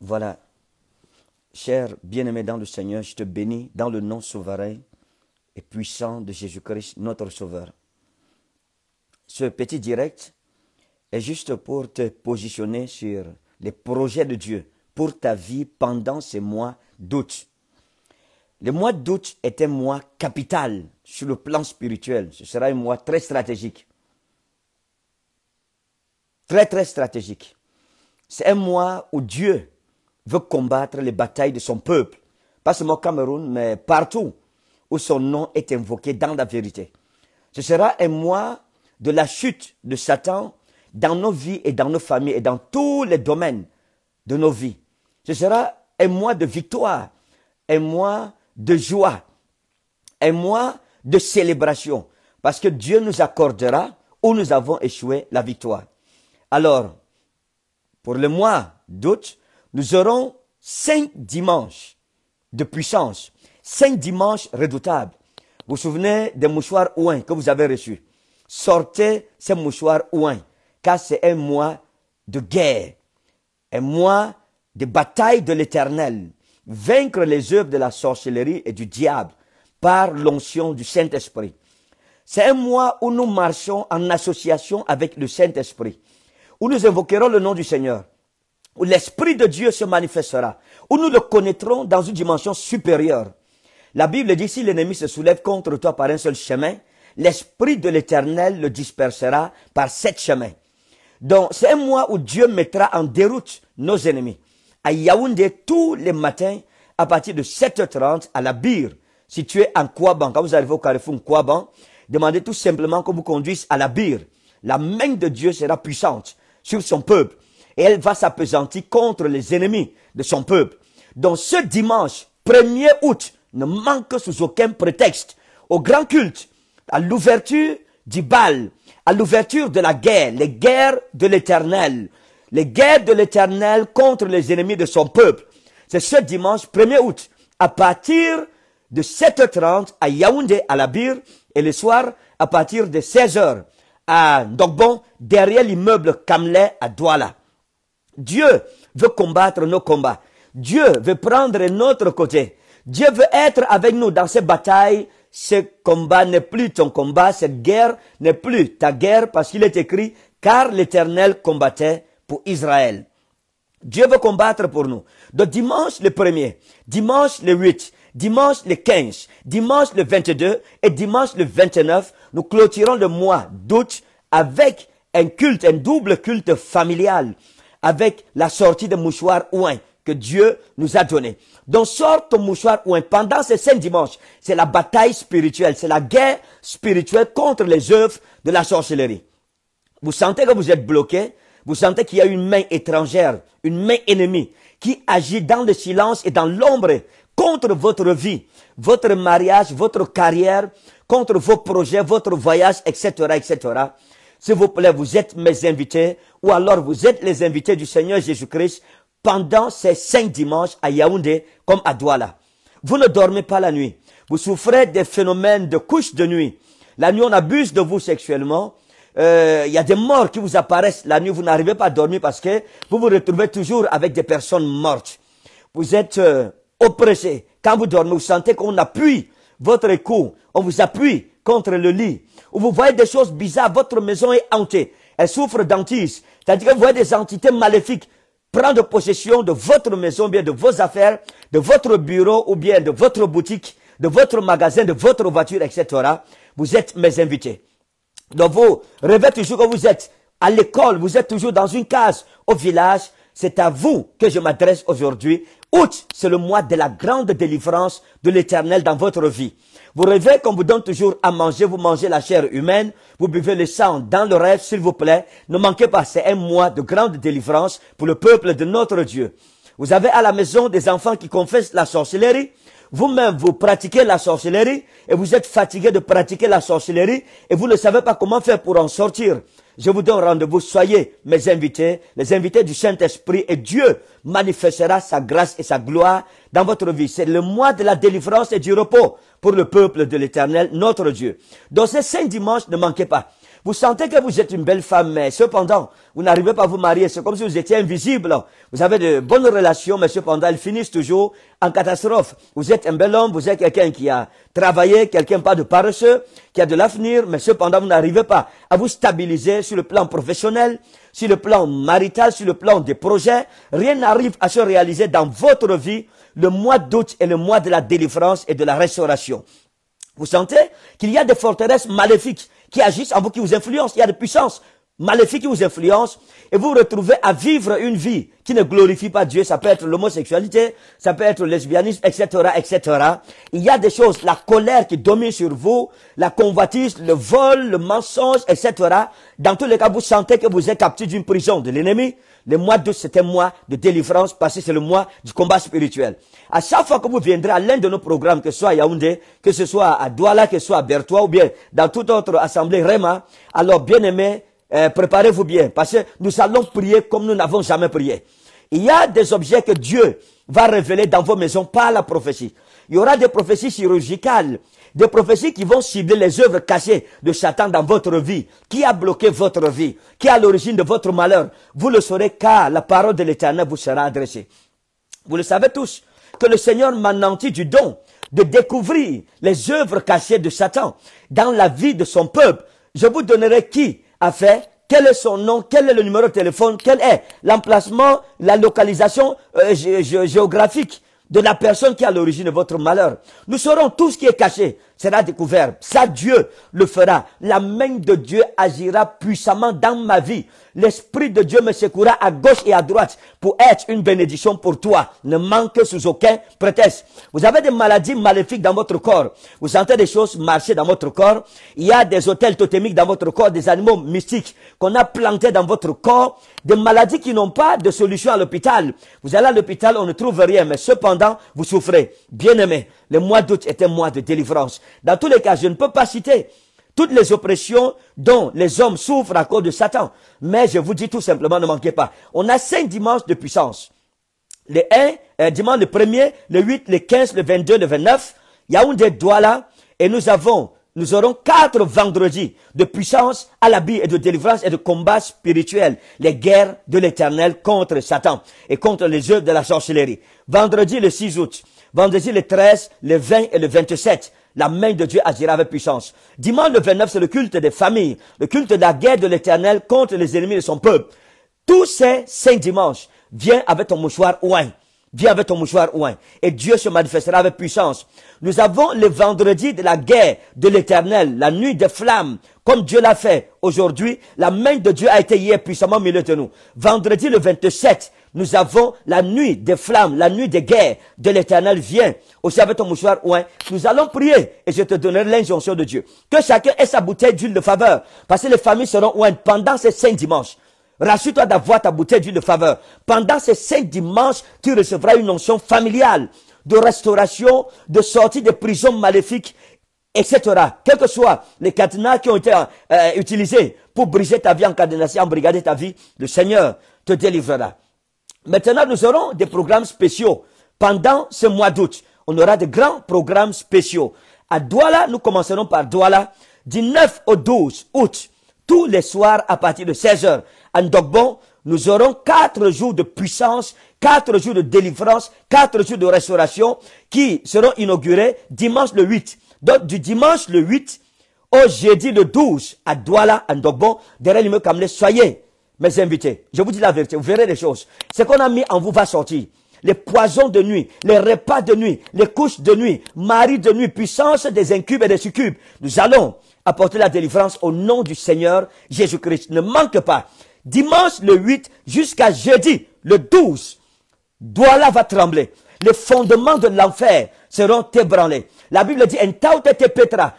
Voilà. Cher bien-aimé dans le Seigneur, je te bénis dans le nom souverain et puissant de Jésus-Christ, notre Sauveur. Ce petit direct et juste pour te positionner sur les projets de Dieu pour ta vie pendant ces mois d'août. Le mois d'août est un mois capital sur le plan spirituel. Ce sera un mois très stratégique. Très, très stratégique. C'est un mois où Dieu veut combattre les batailles de son peuple. Pas seulement au Cameroun, mais partout où son nom est invoqué dans la vérité. Ce sera un mois de la chute de Satan dans nos vies et dans nos familles et dans tous les domaines de nos vies. Ce sera un mois de victoire, un mois de joie, un mois de célébration, parce que Dieu nous accordera où nous avons échoué la victoire. Alors, pour le mois d'août, nous aurons cinq dimanches de puissance, cinq dimanches redoutables. Vous vous souvenez des mouchoirs ouins que vous avez reçus. Sortez ces mouchoirs ouins car c'est un mois de guerre, un mois de bataille de l'éternel. Vaincre les œuvres de la sorcellerie et du diable par l'onction du Saint-Esprit. C'est un mois où nous marchons en association avec le Saint-Esprit, où nous invoquerons le nom du Seigneur, où l'Esprit de Dieu se manifestera, où nous le connaîtrons dans une dimension supérieure. La Bible dit, si l'ennemi se soulève contre toi par un seul chemin, l'Esprit de l'Éternel le dispersera par sept chemins. Donc, c'est un mois où Dieu mettra en déroute nos ennemis. À Yaoundé, tous les matins, à partir de 7h30, à la Bire, située en Kouaban. Quand vous arrivez au carrefour Kouaban, demandez tout simplement qu'on vous conduise à la Bire. La main de Dieu sera puissante sur son peuple. Et elle va s'apesantir contre les ennemis de son peuple. Donc, ce dimanche, 1er août, ne manque sous aucun prétexte au grand culte, à l'ouverture du bal à l'ouverture de la guerre, les guerres de l'éternel, les guerres de l'éternel contre les ennemis de son peuple. C'est ce dimanche 1er août, à partir de 7h30 à Yaoundé, à la Bire, et le soir, à partir de 16h, à Dogbon. derrière l'immeuble Kamlet à Douala. Dieu veut combattre nos combats. Dieu veut prendre notre côté. Dieu veut être avec nous dans ces batailles ce combat n'est plus ton combat, cette guerre n'est plus ta guerre, parce qu'il est écrit, car l'Éternel combattait pour Israël. Dieu veut combattre pour nous. Donc dimanche le 1er, dimanche le 8, dimanche le 15, dimanche le 22 et dimanche le 29, nous clôturons le mois d'août avec un culte, un double culte familial, avec la sortie de mouchoirs ouin que Dieu nous a donné. Donc sorte ton mouchoir ou un pendant ces cinq dimanche C'est la bataille spirituelle, c'est la guerre spirituelle contre les œuvres de la sorcellerie. Vous sentez que vous êtes bloqué, vous sentez qu'il y a une main étrangère, une main ennemie qui agit dans le silence et dans l'ombre contre votre vie, votre mariage, votre carrière, contre vos projets, votre voyage, etc., etc. S'il vous plaît, vous êtes mes invités, ou alors vous êtes les invités du Seigneur Jésus-Christ pendant ces cinq dimanches à Yaoundé comme à Douala. Vous ne dormez pas la nuit. Vous souffrez des phénomènes de couche de nuit. La nuit, on abuse de vous sexuellement. Il euh, y a des morts qui vous apparaissent la nuit. Vous n'arrivez pas à dormir parce que vous vous retrouvez toujours avec des personnes mortes. Vous êtes euh, oppressé. Quand vous dormez, vous sentez qu'on appuie votre cou. On vous appuie contre le lit. Ou vous voyez des choses bizarres. Votre maison est hantée. Elle souffre d'antise. C'est-à-dire que vous voyez des entités maléfiques prendre possession de votre maison, bien de vos affaires, de votre bureau ou bien de votre boutique, de votre magasin, de votre voiture, etc. Vous êtes mes invités. Donc vous rêvez toujours que vous êtes à l'école, vous êtes toujours dans une case au village. C'est à vous que je m'adresse aujourd'hui Août, c'est le mois de la grande délivrance de l'éternel dans votre vie. Vous rêvez qu'on vous donne toujours à manger, vous mangez la chair humaine, vous buvez le sang dans le rêve, s'il vous plaît. Ne manquez pas, c'est un mois de grande délivrance pour le peuple de notre Dieu. Vous avez à la maison des enfants qui confessent la sorcellerie. Vous-même, vous pratiquez la sorcellerie et vous êtes fatigué de pratiquer la sorcellerie et vous ne savez pas comment faire pour en sortir. Je vous donne rendez-vous. Soyez mes invités, les invités du Saint-Esprit et Dieu manifestera sa grâce et sa gloire dans votre vie. C'est le mois de la délivrance et du repos pour le peuple de l'éternel, notre Dieu. Dans ces cinq dimanches, ne manquez pas. Vous sentez que vous êtes une belle femme, mais cependant, vous n'arrivez pas à vous marier. C'est comme si vous étiez invisible. Vous avez de bonnes relations, mais cependant, elles finissent toujours en catastrophe. Vous êtes un bel homme, vous êtes quelqu'un qui a travaillé, quelqu'un pas de paresseux, qui a de l'avenir, mais cependant, vous n'arrivez pas à vous stabiliser sur le plan professionnel, sur le plan marital, sur le plan des projets. Rien n'arrive à se réaliser dans votre vie. Le mois d'août est le mois de la délivrance et de la restauration. Vous sentez qu'il y a des forteresses maléfiques qui agissent en vous, qui vous influencent. Il y a des puissances maléfiques qui vous influencent. Et vous vous retrouvez à vivre une vie qui ne glorifie pas Dieu. Ça peut être l'homosexualité, ça peut être le lesbianisme, etc., etc. Il y a des choses, la colère qui domine sur vous, la convoitise, le vol, le mensonge, etc. Dans tous les cas, vous sentez que vous êtes captif d'une prison de l'ennemi. Le mois d'août, c'est un mois de délivrance parce que c'est le mois du combat spirituel. À chaque fois que vous viendrez à l'un de nos programmes, que ce soit à Yaoundé, que ce soit à Douala, que ce soit à Bertois ou bien dans toute autre assemblée, Réma, alors bien aimé, euh, préparez-vous bien parce que nous allons prier comme nous n'avons jamais prié. Il y a des objets que Dieu va révéler dans vos maisons par la prophétie. Il y aura des prophéties chirurgicales. Des prophéties qui vont cibler les œuvres cachées de Satan dans votre vie. Qui a bloqué votre vie Qui a l'origine de votre malheur Vous le saurez car la parole de l'Éternel vous sera adressée. Vous le savez tous que le Seigneur m'a nanti du don de découvrir les œuvres cachées de Satan dans la vie de son peuple. Je vous donnerai qui a fait quel est son nom, quel est le numéro de téléphone, quel est l'emplacement, la localisation euh, géographique de la personne qui a l'origine de votre malheur. Nous saurons tout ce qui est caché sera découvert. Ça, Dieu le fera. La main de Dieu agira puissamment dans ma vie l'Esprit de Dieu me secouera à gauche et à droite pour être une bénédiction pour toi. Ne manque sous aucun prétexte. Vous avez des maladies maléfiques dans votre corps. Vous sentez des choses marcher dans votre corps. Il y a des hôtels totémiques dans votre corps, des animaux mystiques qu'on a plantés dans votre corps. Des maladies qui n'ont pas de solution à l'hôpital. Vous allez à l'hôpital, on ne trouve rien, mais cependant, vous souffrez. Bien aimé, le mois d'août est un mois de délivrance. Dans tous les cas, je ne peux pas citer toutes les oppressions dont les hommes souffrent à cause de Satan. Mais je vous dis tout simplement, ne manquez pas. On a cinq dimanches de puissance. Le 1, euh, dimanche le 1er, le 8, le 15, le 22, le 29. doigts là. Et nous avons, nous aurons quatre vendredis de puissance à l'habit et de délivrance et de combat spirituel. Les guerres de l'éternel contre Satan et contre les œuvres de la sorcellerie. Vendredi le 6 août. Vendredi le 13, le 20 et le 27 la main de Dieu agira avec puissance. Dimanche le 29, c'est le culte des familles, le culte de la guerre de l'éternel contre les ennemis de son peuple. Tous ces cinq dimanches, viens avec ton mouchoir ouin. Viens avec ton mouchoir ouin. Et Dieu se manifestera avec puissance. Nous avons le vendredi de la guerre de l'éternel, la nuit des flammes, comme Dieu l'a fait aujourd'hui. La main de Dieu a été hier puissamment au milieu de nous. Vendredi le 27, nous avons la nuit des flammes, la nuit des guerres de l'éternel vient. Aussi avec ton mouchoir ouin, nous allons prier et je te donnerai l'injonction de Dieu. Que chacun ait sa bouteille d'huile de faveur. Parce que les familles seront ouin pendant ces cinq dimanches. Rassure-toi d'avoir ta bouteille d'huile de faveur. Pendant ces cinq dimanches, tu recevras une onction familiale de restauration, de sortie des prisons maléfiques etc. Quels que soient les cadenas qui ont été euh, utilisés pour briser ta vie, en en embrigader ta vie, le Seigneur te délivrera. Maintenant, nous aurons des programmes spéciaux. Pendant ce mois d'août, on aura de grands programmes spéciaux. À Douala, nous commencerons par Douala, du 9 au 12 août, tous les soirs à partir de 16h. À Ndokbon, nous aurons quatre jours de puissance, quatre jours de délivrance, quatre jours de restauration qui seront inaugurés dimanche le 8. Donc, du dimanche le 8 au jeudi le 12 à Douala, à Ndokbon, derrière l'immeuble Kamlé, soyez mes invités, je vous dis la vérité, vous verrez les choses. Ce qu'on a mis en vous va sortir. Les poisons de nuit, les repas de nuit, les couches de nuit, mari de nuit, puissance des incubes et des succubes. Nous allons apporter la délivrance au nom du Seigneur Jésus-Christ. Ne manque pas. Dimanche le 8 jusqu'à jeudi le 12, Douala va trembler. Les fondements de l'enfer seront ébranlés. La Bible dit, te petra,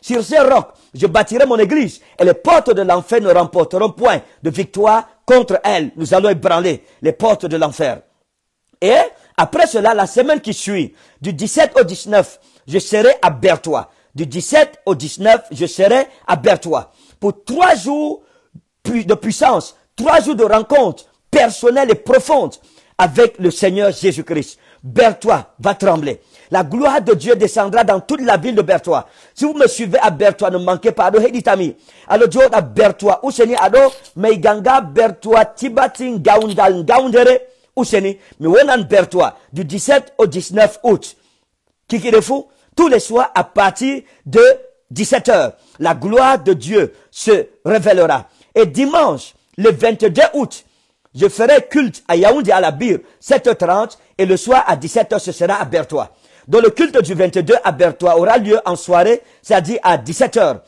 sur ces rocs je bâtirai mon église et les portes de l'enfer ne remporteront point de victoire contre elle nous allons ébranler les portes de l'enfer et après cela la semaine qui suit du 17 au 19 je serai à Berthois. du 17 au 19 je serai à Berthois. pour trois jours de puissance trois jours de rencontre personnelle et profonde avec le Seigneur Jésus-Christ Bertois va trembler. La gloire de Dieu descendra dans toute la ville de Bertois. Si vous me suivez à Bertois, ne manquez pas. dit je Ado Dieu à Bertois. Ouseni Ado Meiganga Bertois Tibatin Gaundal Gaundere. que miwenan Bertois. Du 17 au 19 août. fou? Tous les soirs à partir de 17 heures. La gloire de Dieu se révélera. Et dimanche, le 22 août, je ferai culte à Yaoundé à la Bire, 7h30, et le soir à 17h, ce sera à Bertois. Donc le culte du 22 à Bertois aura lieu en soirée, c'est-à-dire à 17h.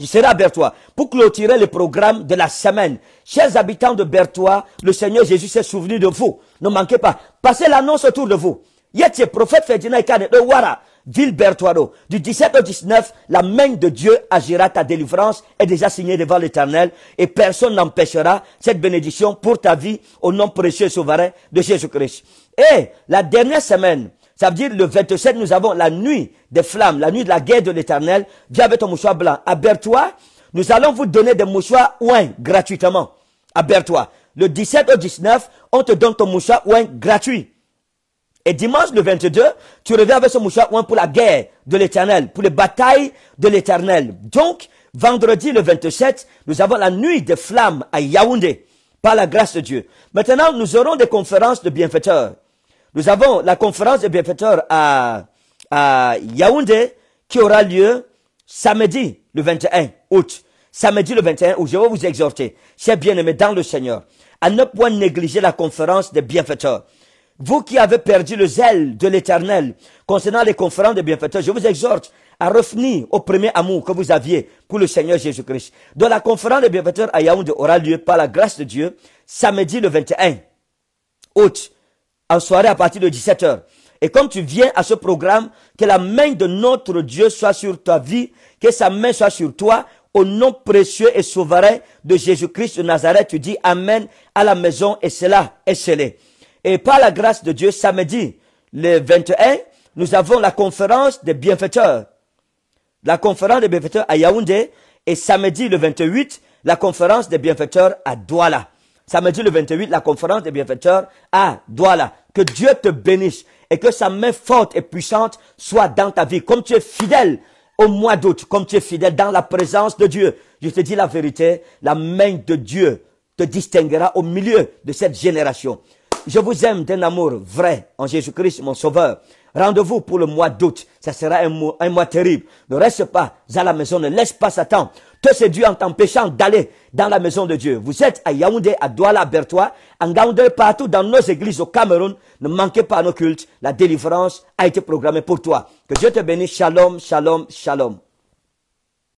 Je serai à Bertois pour clôturer le programme de la semaine. Chers habitants de Bertois, le Seigneur Jésus s'est souvenu de vous. Ne manquez pas. Passez l'annonce autour de vous. Yet prophète Ferdinand Wara. Ville du 17 au 19, la main de Dieu agira ta délivrance est déjà signée devant l'éternel et personne n'empêchera cette bénédiction pour ta vie au nom précieux et souverain de Jésus-Christ. Et la dernière semaine, ça veut dire le 27, nous avons la nuit des flammes, la nuit de la guerre de l'éternel. Viens avec ton mouchoir blanc. À toi Nous allons vous donner des mouchoirs ouin gratuitement. à toi Le 17 au 19, on te donne ton mouchoir ouin gratuit. Et dimanche, le 22, tu reviens avec ce mouchoir pour la guerre de l'éternel, pour les batailles de l'éternel. Donc, vendredi, le 27, nous avons la nuit des flammes à Yaoundé, par la grâce de Dieu. Maintenant, nous aurons des conférences de bienfaiteurs. Nous avons la conférence de bienfaiteurs à, Yaoundé, qui aura lieu samedi, le 21 août. Samedi, le 21 août, je vais vous exhorter, chers bien-aimés dans le Seigneur, à ne point négliger la conférence des bienfaiteurs. Vous qui avez perdu le zèle de l'éternel concernant les conférences des bienfaiteurs, je vous exhorte à revenir au premier amour que vous aviez pour le Seigneur Jésus-Christ. Dans la conférence des bienfaiteurs à Yaoundé aura lieu par la grâce de Dieu samedi le 21 août, en soirée à partir de 17h. Et comme tu viens à ce programme, que la main de notre Dieu soit sur ta vie, que sa main soit sur toi, au nom précieux et souverain de Jésus-Christ de Nazareth, tu dis Amen à la maison et cela est scellé. Et par la grâce de Dieu, samedi, le 21, nous avons la conférence des bienfaiteurs. La conférence des bienfaiteurs à Yaoundé et samedi le 28, la conférence des bienfaiteurs à Douala. Samedi le 28, la conférence des bienfaiteurs à Douala. Que Dieu te bénisse et que sa main forte et puissante soit dans ta vie. Comme tu es fidèle au mois d'août, comme tu es fidèle dans la présence de Dieu, je te dis la vérité, la main de Dieu te distinguera au milieu de cette génération. Je vous aime d'un amour vrai en Jésus-Christ, mon sauveur. Rendez-vous pour le mois d'août. Ça sera un mois, terrible. Ne reste pas à la maison. Ne laisse pas Satan te séduire en t'empêchant d'aller dans la maison de Dieu. Vous êtes à Yaoundé, à Douala, à Bertois, en Gaoundé, partout dans nos églises au Cameroun. Ne manquez pas nos cultes. La délivrance a été programmée pour toi. Que Dieu te bénisse. Shalom, shalom, shalom.